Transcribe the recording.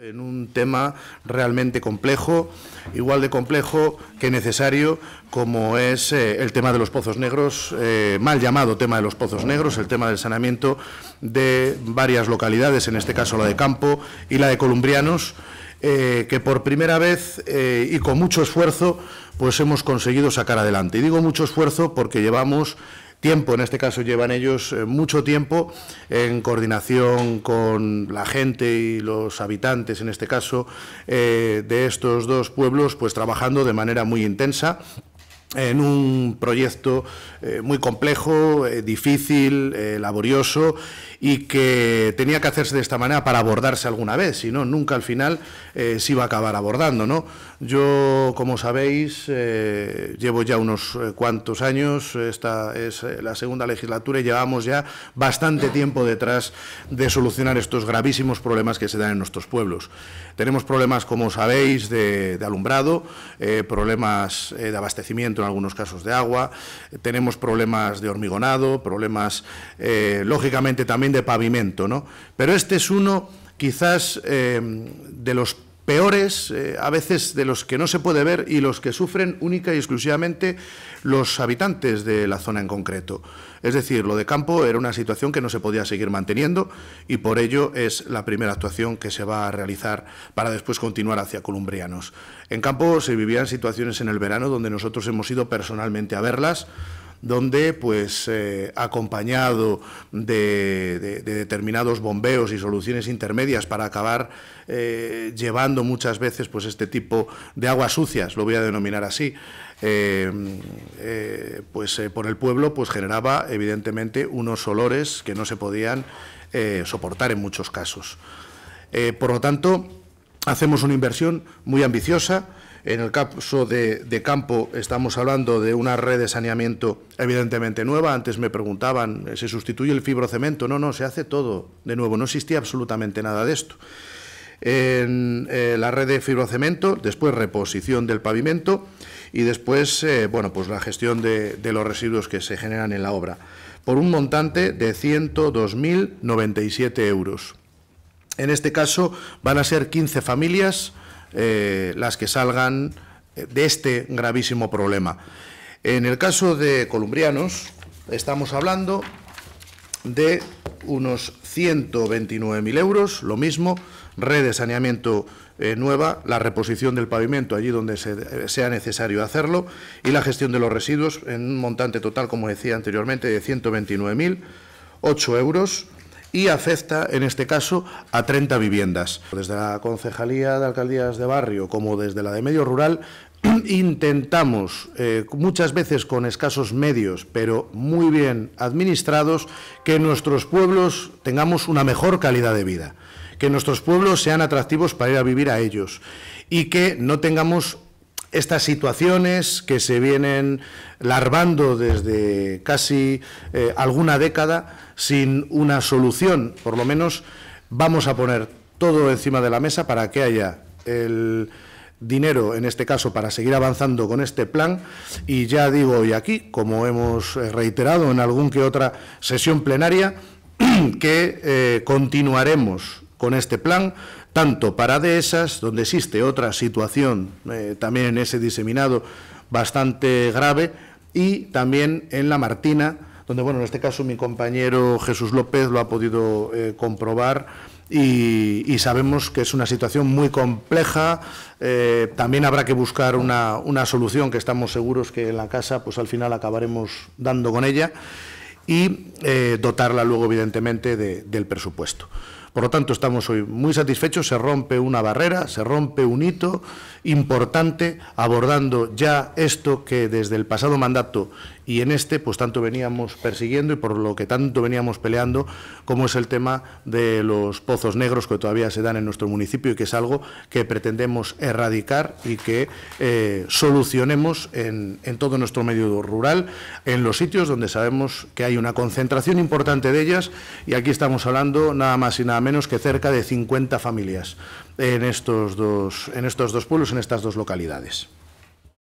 en un tema realmente complejo, igual de complejo que necesario, como es eh, el tema de los pozos negros, eh, mal llamado tema de los pozos negros, el tema del saneamiento de varias localidades, en este caso la de Campo y la de Columbrianos, eh, que por primera vez y con mucho esfuerzo pues hemos conseguido sacar adelante. Y digo mucho esfuerzo porque llevamos tiempo, en este caso llevan ellos eh, mucho tiempo en coordinación con la gente y los habitantes, en este caso, eh, de estos dos pueblos, pues trabajando de manera muy intensa en un proyecto eh, muy complejo, eh, difícil, eh, laborioso y que tenía que hacerse de esta manera para abordarse alguna vez, si no, nunca al final se iba a acabar abordando. ¿no? Yo, como sabéis, llevo ya unos cuantos años, esta es la segunda legislatura y llevamos ya bastante tiempo detrás de solucionar estos gravísimos problemas que se dan en nuestros pueblos. Tenemos problemas, como sabéis, de alumbrado, problemas de abastecimiento en algunos casos de agua, tenemos problemas de hormigonado, problemas eh, lógicamente también de pavimento, ¿no? Pero este es uno quizás eh, de los peores, eh, a veces de los que no se puede ver y los que sufren única y exclusivamente los habitantes de la zona en concreto. Es decir, lo de campo era una situación que no se podía seguir manteniendo y por ello es la primera actuación que se va a realizar para después continuar hacia Columbrianos. En campo se vivían situaciones en el verano donde nosotros hemos ido personalmente a verlas donde, pues, eh, acompañado de, determinados bombeos y soluciones intermedias para acabar eh, llevando muchas veces, pues, este tipo de aguas sucias, lo voy a denominar así, eh, pues por el pueblo pues generaba evidentemente unos olores que no se podían soportar en muchos casos. por lo tanto, hacemos una inversión muy ambiciosa en el caso de, campo estamos hablando de una red de saneamiento evidentemente nueva. Antes me preguntaban, ¿se sustituye el fibrocemento? No, no, se hace todo de nuevo. No existía absolutamente nada de esto. En eh, la red de fibrocemento, después reposición del pavimento y después eh, bueno, pues la gestión de, de los residuos que se generan en la obra, por un montante de 102.097 euros. En este caso van a ser 15 familias eh, las que salgan eh, de este gravísimo problema. En el caso de columbrianos, estamos hablando de unos 129.000 euros, lo mismo, red de saneamiento eh, nueva, la reposición del pavimento allí donde sea necesario hacerlo y la gestión de los residuos en un montante total, como decía anteriormente, de 129.008 euros y afecta, en este caso, a 30 viviendas. Desde la Concejalía de Alcaldías de Barrio como desde la de Medio Rural, intentamos, eh, muchas veces con escasos medios, pero muy bien administrados, que nuestros pueblos tengamos una mejor calidad de vida, que nuestros pueblos sean atractivos para ir a vivir a ellos y que no tengamos estas situaciones que se vienen larvando desde casi eh, alguna década sin una solución. Por lo menos vamos a poner todo encima de la mesa para que haya el dinero, en este caso, para seguir avanzando con este plan. Y ya digo hoy aquí, como hemos eh, reiterado en algún que otra sesión plenaria, que eh, continuaremos con este plan, tanto para dehesas, donde existe otra situación eh, también en ese diseminado bastante grave, y también en la Martina, donde, bueno, en este caso mi compañero Jesús López lo ha podido eh, comprobar y, sabemos que es una situación muy compleja. Eh, también habrá que buscar una, solución que estamos seguros que en la casa, pues al final acabaremos dando con ella y dotarla luego, evidentemente, del presupuesto. Por lo tanto, estamos hoy muy satisfechos, se rompe una barrera, se rompe un hito importante abordando ya esto que desde el pasado mandato y en este pues tanto veníamos persiguiendo y por lo que tanto veníamos peleando, como es el tema de los pozos negros que todavía se dan en nuestro municipio y que es algo que pretendemos erradicar y que eh, solucionemos en, en todo nuestro medio rural, en los sitios donde sabemos que hay una concentración importante de ellas y aquí estamos hablando nada más y nada menos que cerca de 50 familias en estos dos, en estos dos pueblos, en estas dos localidades.